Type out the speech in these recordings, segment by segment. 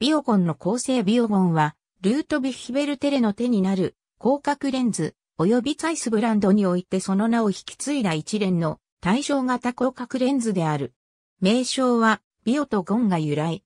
ビオゴンの構成ビオゴンは、ルートビヒベルテレの手になる広角レンズ、及びサイスブランドにおいてその名を引き継いだ一連の対象型広角レンズである。名称は、ビオとゴンが由来。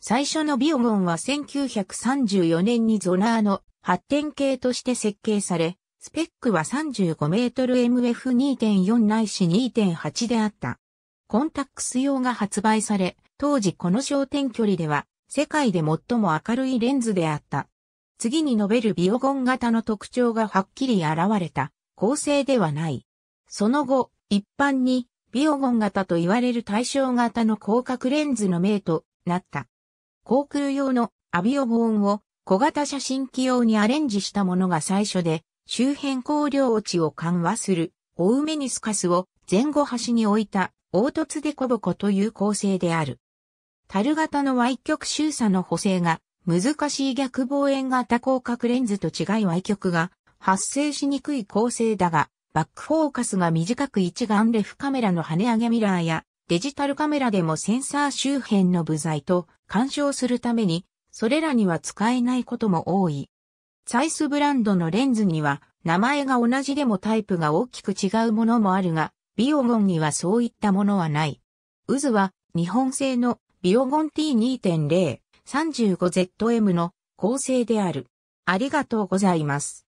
最初のビオゴンは1934年にゾナーの発展系として設計され、スペックは35メートル MF2.4 ないし2.8であった。コンタックス用が発売され、当時この焦点距離では世界で最も明るいレンズであった。次に述べるビオゴン型の特徴がはっきり現れた構成ではない。その後、一般にビオゴン型と言われる対象型の広角レンズの名となった。航空用のアビオゴンを小型写真機用にアレンジしたものが最初で、周辺光量値を緩和するオウメニスカスを前後端に置いた凹凸デコボコという構成である。樽型の歪曲周差の補正が難しい逆望遠型広角レンズと違い歪曲が発生しにくい構成だが、バックフォーカスが短く一眼レフカメラの跳ね上げミラーやデジタルカメラでもセンサー周辺の部材と干渉するために、それらには使えないことも多い。サイスブランドのレンズには名前が同じでもタイプが大きく違うものもあるが、ビオゴンにはそういったものはない。渦は日本製のビオゴン T2.0、35ZM の構成である。ありがとうございます。